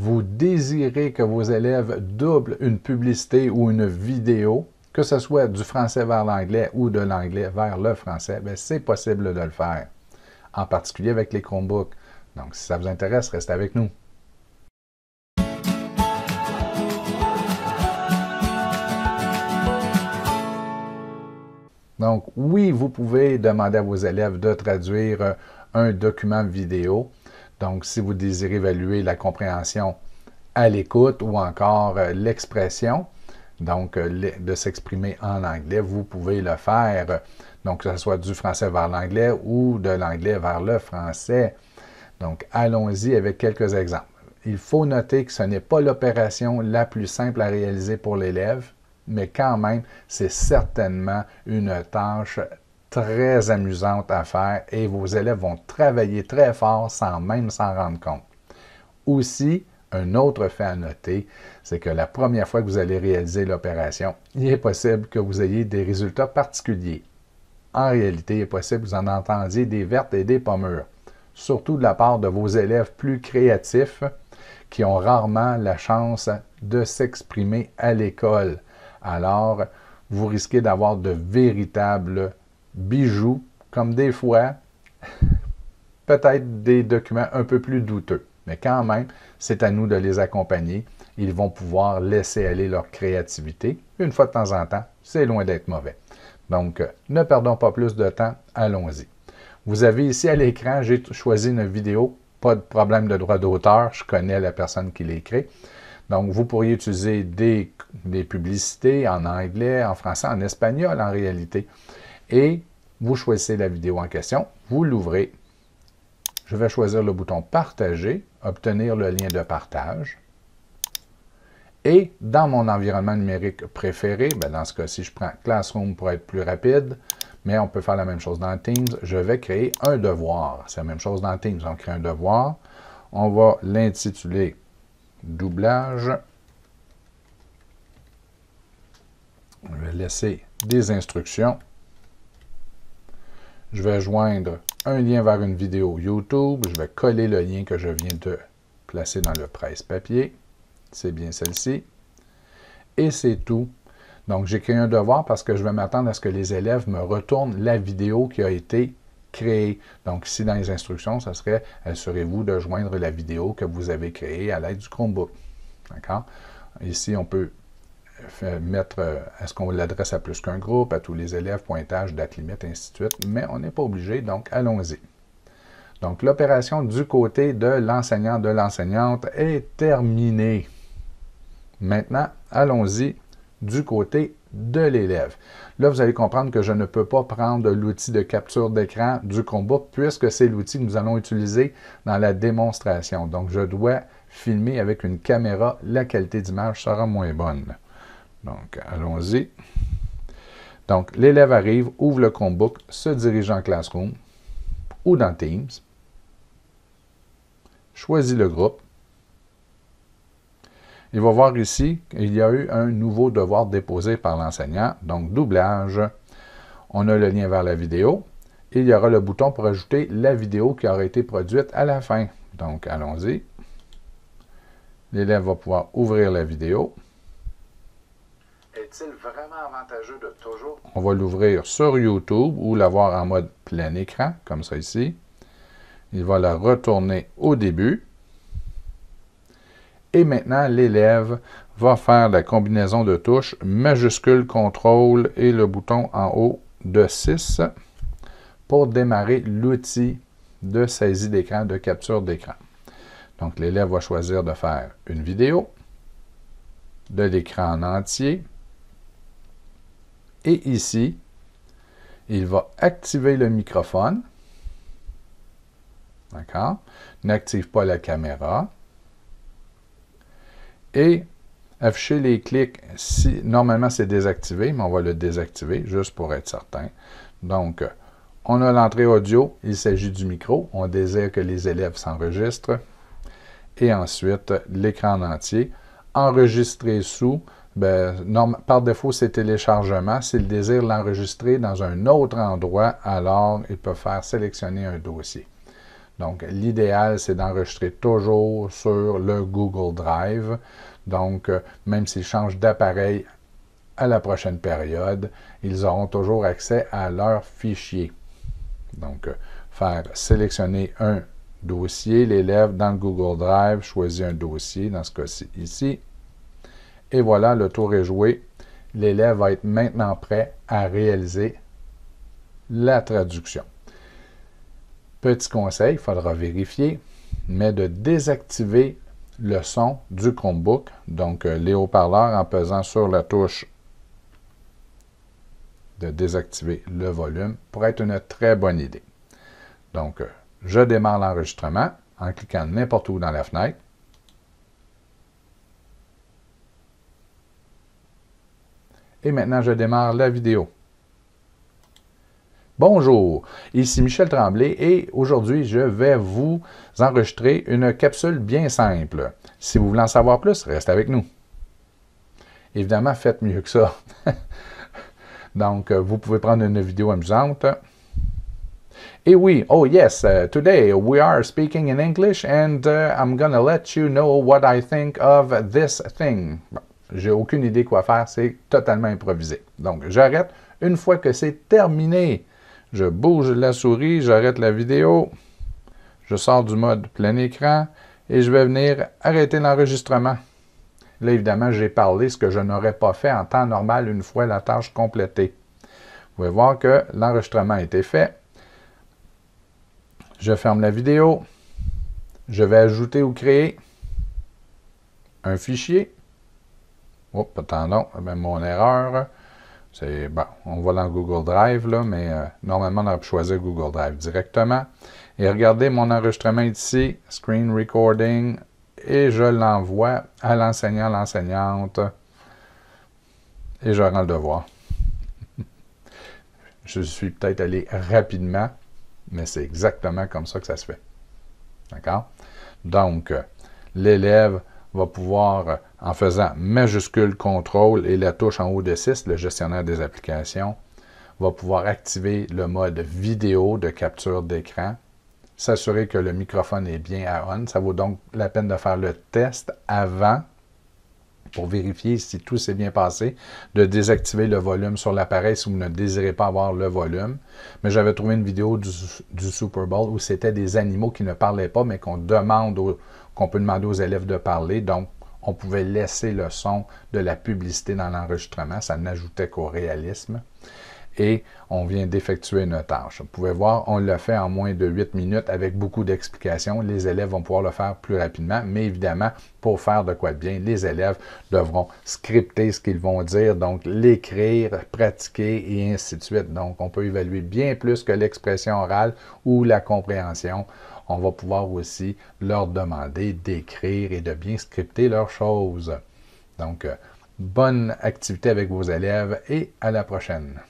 vous désirez que vos élèves doublent une publicité ou une vidéo, que ce soit du français vers l'anglais ou de l'anglais vers le français, ben, c'est possible de le faire, en particulier avec les Chromebooks. Donc, si ça vous intéresse, restez avec nous. Donc, oui, vous pouvez demander à vos élèves de traduire euh, un document vidéo, donc, si vous désirez évaluer la compréhension à l'écoute ou encore euh, l'expression, donc euh, de s'exprimer en anglais, vous pouvez le faire, donc que ce soit du français vers l'anglais ou de l'anglais vers le français. Donc, allons-y avec quelques exemples. Il faut noter que ce n'est pas l'opération la plus simple à réaliser pour l'élève, mais quand même, c'est certainement une tâche très amusante à faire et vos élèves vont travailler très fort sans même s'en rendre compte. Aussi, un autre fait à noter, c'est que la première fois que vous allez réaliser l'opération, il est possible que vous ayez des résultats particuliers. En réalité, il est possible que vous en entendiez des vertes et des pommures, surtout de la part de vos élèves plus créatifs qui ont rarement la chance de s'exprimer à l'école. Alors, vous risquez d'avoir de véritables bijoux, comme des fois, peut-être des documents un peu plus douteux. Mais quand même, c'est à nous de les accompagner. Ils vont pouvoir laisser aller leur créativité. Une fois de temps en temps, c'est loin d'être mauvais. Donc, euh, ne perdons pas plus de temps, allons-y. Vous avez ici à l'écran, j'ai choisi une vidéo, pas de problème de droit d'auteur, je connais la personne qui l'écrit. Donc, vous pourriez utiliser des, des, publicités en anglais, en français, en espagnol en réalité et vous choisissez la vidéo en question, vous l'ouvrez. Je vais choisir le bouton Partager, obtenir le lien de partage. Et dans mon environnement numérique préféré, ben, dans ce cas-ci, je prends Classroom pour être plus rapide, mais on peut faire la même chose dans Teams. Je vais créer un devoir. C'est la même chose dans Teams. On crée un devoir. On va l'intituler Doublage. Je vais laisser des instructions je vais joindre un lien vers une vidéo YouTube. Je vais coller le lien que je viens de placer dans le presse-papier. C'est bien celle-ci. Et c'est tout. Donc, j'ai créé un devoir parce que je vais m'attendre à ce que les élèves me retournent la vidéo qui a été créée. Donc, ici, dans les instructions, ça serait « Assurez-vous de joindre la vidéo que vous avez créée à l'aide du Chromebook ». D'accord? Ici, on peut euh, mettre euh, à ce qu'on l'adresse à plus qu'un groupe, à tous les élèves, pointage, date limite, ainsi de suite, mais on n'est pas obligé, donc allons-y. Donc l'opération du côté de l'enseignant, de l'enseignante est terminée. Maintenant, allons-y du côté de l'élève. Là, vous allez comprendre que je ne peux pas prendre l'outil de capture d'écran du combat puisque c'est l'outil que nous allons utiliser dans la démonstration. Donc, je dois filmer avec une caméra, la qualité d'image sera moins bonne. Donc, allons-y. Donc, l'élève arrive, ouvre le Chromebook, se dirige en Classroom ou dans Teams, choisit le groupe. Il va voir ici qu'il y a eu un nouveau devoir déposé par l'enseignant, donc doublage. On a le lien vers la vidéo. il y aura le bouton pour ajouter la vidéo qui aura été produite à la fin. Donc, allons-y. L'élève va pouvoir ouvrir la vidéo. Est-il vraiment avantageux de toujours... On va l'ouvrir sur YouTube ou l'avoir en mode plein écran, comme ça ici. Il va la retourner au début. Et maintenant, l'élève va faire la combinaison de touches majuscule contrôle et le bouton en haut de 6 pour démarrer l'outil de saisie d'écran, de capture d'écran. Donc, l'élève va choisir de faire une vidéo, de l'écran en entier, et ici, il va activer le microphone. D'accord? N'active pas la caméra. Et afficher les clics, si, normalement c'est désactivé, mais on va le désactiver juste pour être certain. Donc, on a l'entrée audio, il s'agit du micro, on désire que les élèves s'enregistrent. Et ensuite, l'écran entier, enregistrer sous, ben, par défaut, c'est téléchargement. S'ils désirent l'enregistrer dans un autre endroit, alors ils peuvent faire sélectionner un dossier. Donc, l'idéal, c'est d'enregistrer toujours sur le Google Drive. Donc, euh, même s'ils changent d'appareil à la prochaine période, ils auront toujours accès à leur fichier. Donc, euh, faire sélectionner un dossier, l'élève dans le Google Drive choisit un dossier, dans ce cas-ci ici, et voilà, le tour est joué. L'élève va être maintenant prêt à réaliser la traduction. Petit conseil, il faudra vérifier, mais de désactiver le son du Chromebook, donc euh, les haut-parleurs en pesant sur la touche de désactiver le volume pourrait être une très bonne idée. Donc, euh, je démarre l'enregistrement en cliquant n'importe où dans la fenêtre. Et maintenant, je démarre la vidéo. Bonjour, ici Michel Tremblay et aujourd'hui, je vais vous enregistrer une capsule bien simple. Si vous voulez en savoir plus, restez avec nous. Évidemment, faites mieux que ça. Donc, vous pouvez prendre une vidéo amusante. Et oui, oh yes, euh, today we are speaking in English and uh, I'm gonna let you know what I think of this thing. J'ai aucune idée quoi faire, c'est totalement improvisé. Donc, j'arrête. Une fois que c'est terminé, je bouge la souris, j'arrête la vidéo, je sors du mode plein écran et je vais venir arrêter l'enregistrement. Là, évidemment, j'ai parlé ce que je n'aurais pas fait en temps normal une fois la tâche complétée. Vous pouvez voir que l'enregistrement a été fait. Je ferme la vidéo. Je vais ajouter ou créer un fichier. Oups, oh, attendons, eh mon erreur. C'est bon, on va dans Google Drive, là, mais euh, normalement, on aurait choisi Google Drive directement. Et regardez mon enregistrement ici, screen recording, et je l'envoie à l'enseignant, l'enseignante, et je rends le devoir. je suis peut-être allé rapidement, mais c'est exactement comme ça que ça se fait. D'accord? Donc, euh, l'élève va pouvoir en faisant majuscule contrôle et la touche en haut de 6, le gestionnaire des applications va pouvoir activer le mode vidéo de capture d'écran, s'assurer que le microphone est bien à on. Ça vaut donc la peine de faire le test avant pour vérifier si tout s'est bien passé, de désactiver le volume sur l'appareil si vous ne désirez pas avoir le volume. Mais j'avais trouvé une vidéo du, Super Bowl où c'était des animaux qui ne parlaient pas, mais qu'on demande, qu'on peut demander aux élèves de parler. Donc, on pouvait laisser le son de la publicité dans l'enregistrement, ça n'ajoutait qu'au réalisme. Et on vient d'effectuer une tâche. Vous pouvez voir, on le fait en moins de 8 minutes avec beaucoup d'explications. Les élèves vont pouvoir le faire plus rapidement, mais évidemment, pour faire de quoi de bien, les élèves devront scripter ce qu'ils vont dire, donc l'écrire, pratiquer et ainsi de suite. Donc, on peut évaluer bien plus que l'expression orale ou la compréhension on va pouvoir aussi leur demander d'écrire et de bien scripter leurs choses. Donc, euh, bonne activité avec vos élèves et à la prochaine.